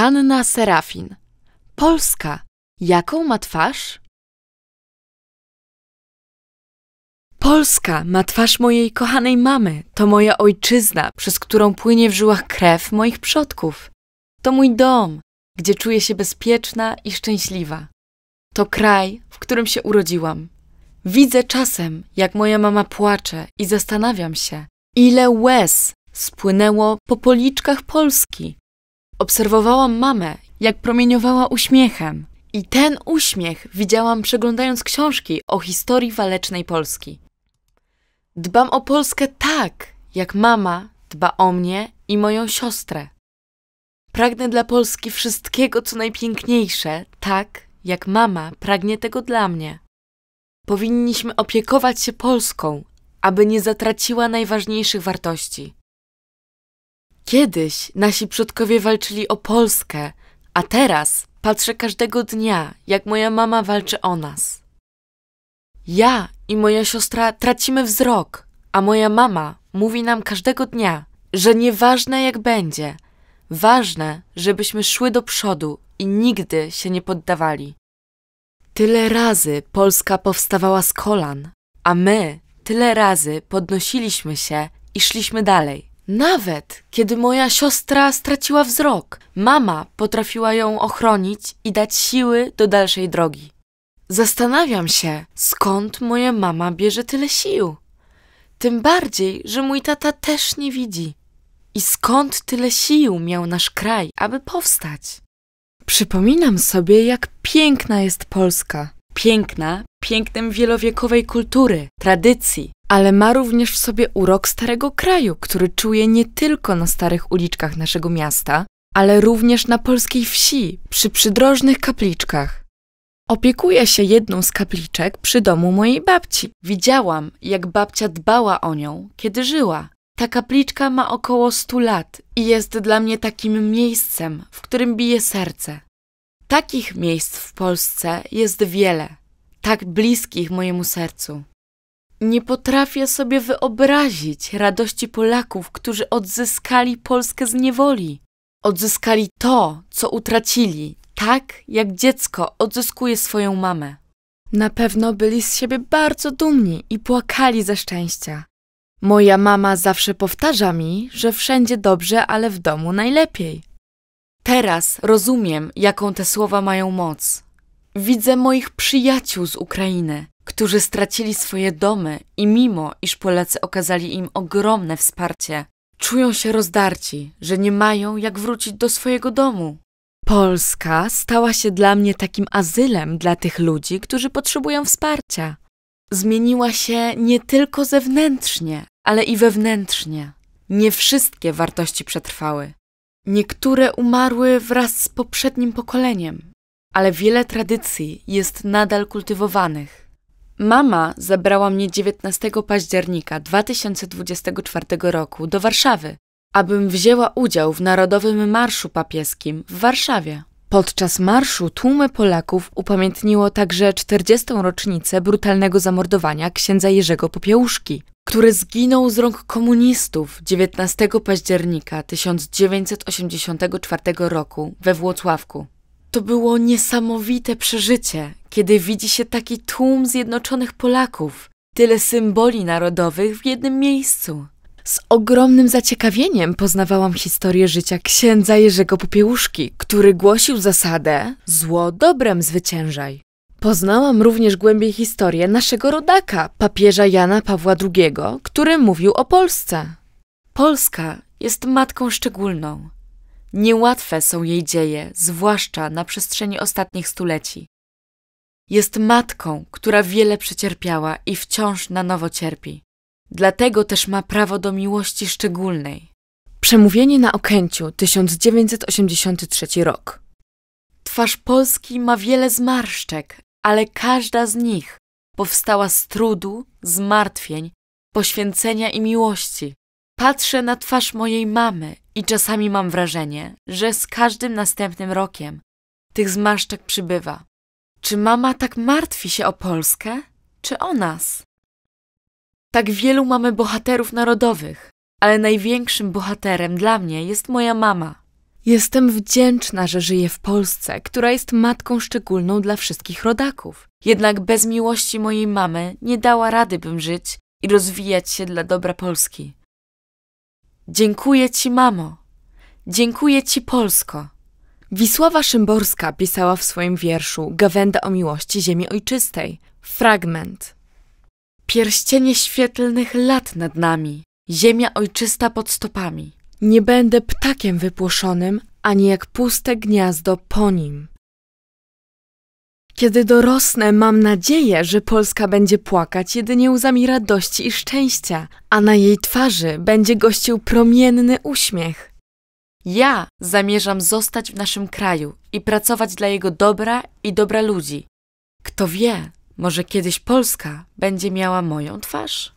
Hanna Serafin. Polska. Jaką ma twarz? Polska ma twarz mojej kochanej mamy. To moja ojczyzna, przez którą płynie w żyłach krew moich przodków. To mój dom, gdzie czuję się bezpieczna i szczęśliwa. To kraj, w którym się urodziłam. Widzę czasem, jak moja mama płacze i zastanawiam się, ile łez spłynęło po policzkach Polski Obserwowałam mamę, jak promieniowała uśmiechem. I ten uśmiech widziałam przeglądając książki o historii walecznej Polski. Dbam o Polskę tak, jak mama dba o mnie i moją siostrę. Pragnę dla Polski wszystkiego, co najpiękniejsze, tak jak mama pragnie tego dla mnie. Powinniśmy opiekować się Polską, aby nie zatraciła najważniejszych wartości Kiedyś nasi przodkowie walczyli o Polskę, a teraz patrzę każdego dnia, jak moja mama walczy o nas. Ja i moja siostra tracimy wzrok, a moja mama mówi nam każdego dnia, że nieważne jak będzie, ważne, żebyśmy szły do przodu i nigdy się nie poddawali. Tyle razy Polska powstawała z kolan, a my tyle razy podnosiliśmy się i szliśmy dalej. Nawet kiedy moja siostra straciła wzrok, mama potrafiła ją ochronić i dać siły do dalszej drogi. Zastanawiam się, skąd moja mama bierze tyle sił. Tym bardziej, że mój tata też nie widzi. I skąd tyle sił miał nasz kraj, aby powstać? Przypominam sobie, jak piękna jest Polska. Piękna, pięknem wielowiekowej kultury, tradycji, ale ma również w sobie urok starego kraju, który czuje nie tylko na starych uliczkach naszego miasta, ale również na polskiej wsi, przy przydrożnych kapliczkach. Opiekuję się jedną z kapliczek przy domu mojej babci. Widziałam, jak babcia dbała o nią, kiedy żyła. Ta kapliczka ma około 100 lat i jest dla mnie takim miejscem, w którym bije serce. Takich miejsc w Polsce jest wiele, tak bliskich mojemu sercu. Nie potrafię sobie wyobrazić radości Polaków, którzy odzyskali Polskę z niewoli. Odzyskali to, co utracili, tak jak dziecko odzyskuje swoją mamę. Na pewno byli z siebie bardzo dumni i płakali ze szczęścia. Moja mama zawsze powtarza mi, że wszędzie dobrze, ale w domu najlepiej. Teraz rozumiem, jaką te słowa mają moc. Widzę moich przyjaciół z Ukrainy, którzy stracili swoje domy i mimo, iż Polacy okazali im ogromne wsparcie, czują się rozdarci, że nie mają jak wrócić do swojego domu. Polska stała się dla mnie takim azylem dla tych ludzi, którzy potrzebują wsparcia. Zmieniła się nie tylko zewnętrznie, ale i wewnętrznie. Nie wszystkie wartości przetrwały. Niektóre umarły wraz z poprzednim pokoleniem, ale wiele tradycji jest nadal kultywowanych. Mama zabrała mnie 19 października 2024 roku do Warszawy, abym wzięła udział w Narodowym Marszu Papieskim w Warszawie. Podczas marszu tłumy Polaków upamiętniło także 40. rocznicę brutalnego zamordowania księdza Jerzego Popiełuszki, który zginął z rąk komunistów 19 października 1984 roku we Włocławku. To było niesamowite przeżycie, kiedy widzi się taki tłum zjednoczonych Polaków, tyle symboli narodowych w jednym miejscu. Z ogromnym zaciekawieniem poznawałam historię życia księdza Jerzego Popiełuszki, który głosił zasadę zło dobrem zwyciężaj. Poznałam również głębiej historię naszego rodaka, papieża Jana Pawła II, który mówił o Polsce. Polska jest matką szczególną. Niełatwe są jej dzieje, zwłaszcza na przestrzeni ostatnich stuleci. Jest matką, która wiele przecierpiała i wciąż na nowo cierpi. Dlatego też ma prawo do miłości szczególnej. Przemówienie na Okęciu 1983 rok. Twarz Polski ma wiele zmarszczek, ale każda z nich powstała z trudu, zmartwień, poświęcenia i miłości. Patrzę na twarz mojej mamy i czasami mam wrażenie, że z każdym następnym rokiem tych zmarszczek przybywa. Czy mama tak martwi się o Polskę, czy o nas? Tak wielu mamy bohaterów narodowych, ale największym bohaterem dla mnie jest moja mama. Jestem wdzięczna, że żyję w Polsce, która jest matką szczególną dla wszystkich rodaków. Jednak bez miłości mojej mamy nie dała rady bym żyć i rozwijać się dla dobra Polski. Dziękuję ci, mamo. Dziękuję ci, Polsko. Wisława Szymborska pisała w swoim wierszu Gawenda o miłości ziemi ojczystej. Fragment. Pierścienie świetlnych lat nad nami, ziemia ojczysta pod stopami. Nie będę ptakiem wypłoszonym, ani jak puste gniazdo po nim. Kiedy dorosnę, mam nadzieję, że Polska będzie płakać jedynie łzami radości i szczęścia, a na jej twarzy będzie gościł promienny uśmiech. Ja zamierzam zostać w naszym kraju i pracować dla jego dobra i dobra ludzi. Kto wie, może kiedyś Polska będzie miała moją twarz?